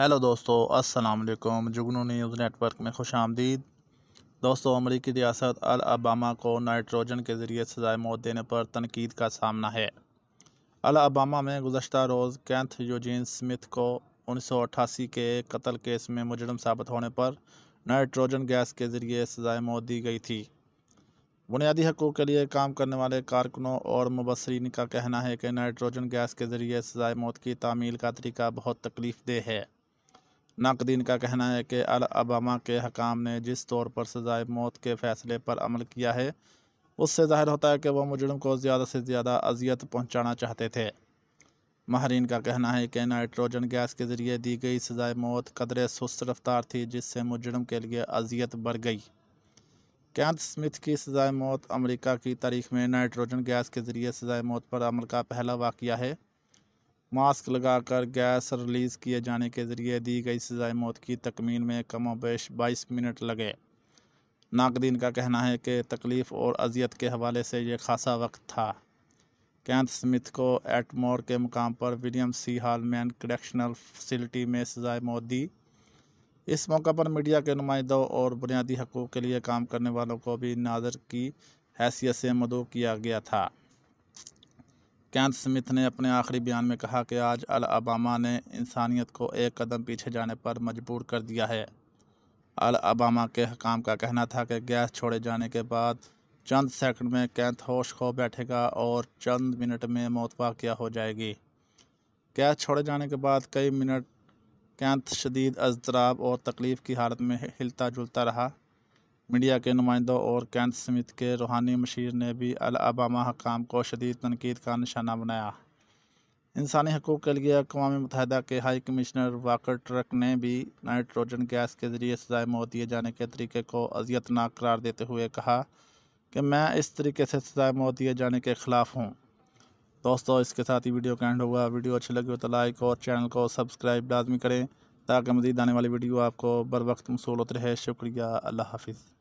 hello दोस्तों अस्सलाम वालेकुम जुगनू न्यूज़ नेटवर्क में खुश आमदीद दोस्तों अमरीकी रियासत अलबामा को नाइट्रोजन के ज़रिए सजाए मौत देने पर तनकीद का सामना है अलबामा में गुजशत रोज़ कैंथ यूजीन स्मिथ को उन्नीस सौ अट्ठासी के कत्ल केस में मुजरम साबित होने पर नाइट्रोजन गैस के ज़रिए सजाए मौत दी गई थी बुनियादी हकों के लिए काम करने वाले कारकुनों और मुबसरीन का कहना है कि नाइट्रोजन गैस के ज़रिए सजाए मौत की तामील का तरीका बहुत तकलीफ़ देह है नाकदीन का कहना है कि अलअबामा के हकाम ने जिस तौर पर सजाए मौत के फ़ैसले पर अमल किया है उससे ज़ाहिर होता है कि वह मुजरम को ज़्यादा से ज़्यादा अजियत पहुँचाना चाहते थे माहरीन का कहना है कि नाइट्रोजन गैस के ज़रिए दी गई सजाए मौत कदरे सुस्त रफ्तार थी जिससे मुजरम के लिए अजियत बढ़ गई कैंथ स्मिथ की सजाए मौत अमरीका की तारीख में नाइट्रोजन गैस के ज़रिए सजाए मौत पर अमल का पहला वाक़ है मास्क लगाकर गैस रिलीज़ किए जाने के ज़रिए दी गई सजाए मौत की तकमील में कम बेश बाईस मिनट लगे नाकदीन का कहना है कि तकलीफ़ और अजियत के हवाले से यह खासा वक्त था कैंथ स्मिथ को एटमोर के मुकाम पर William C Holman correctional facility में सजाए मौत दी इस मौका पर मीडिया के नुमाइंदों और बुनियादी हकूक़ के लिए काम करने वालों को भी नाजर की हैसियत से मदो किया गया था कैंथ स्मिथ ने अपने आखिरी बयान में कहा कि आज अबामा ने इंसानियत को एक कदम पीछे जाने पर मजबूर कर दिया है अलबामा के हकाम का कहना था कि गैस छोड़े जाने के बाद चंद सेकंड में कैंथ होश खो बैठेगा और चंद मिनट में मौत वाक़ हो जाएगी गैस छोड़े जाने के बाद कई मिनट कैंथ शदीद अजतराब और तकलीफ़ की हालत में हिलता जुलता रहा मीडिया के नुमाइंदों और कैंथ स्मिथ के रूहानी मशीर ने भी अलबामा हकाम को शदीद तनकीद का निशाना बनाया इंसानी हकूक़ के लिए अकवा मुतहदा के हाई कमिश्नर वाकर ट्रक ने भी नाइट्रोजन गैस के ज़रिए सजाए मौत दिए जाने के तरीके को अजियतनाक करार देते हुए कहा कि मैं इस तरीके से सजाए मौत दिए जाने के ख़िलाफ़ हूँ दोस्तों इसके साथ ही वीडियो का एंड हुआ वीडियो अच्छी लगी हो तो लाइक और चैनल को सब्सक्राइब लाजमी करें ताकि मजीद आने वाली वीडियो आपको बर वक्त मसूलत रहे शुक्रिया अल्लाह हाफिज़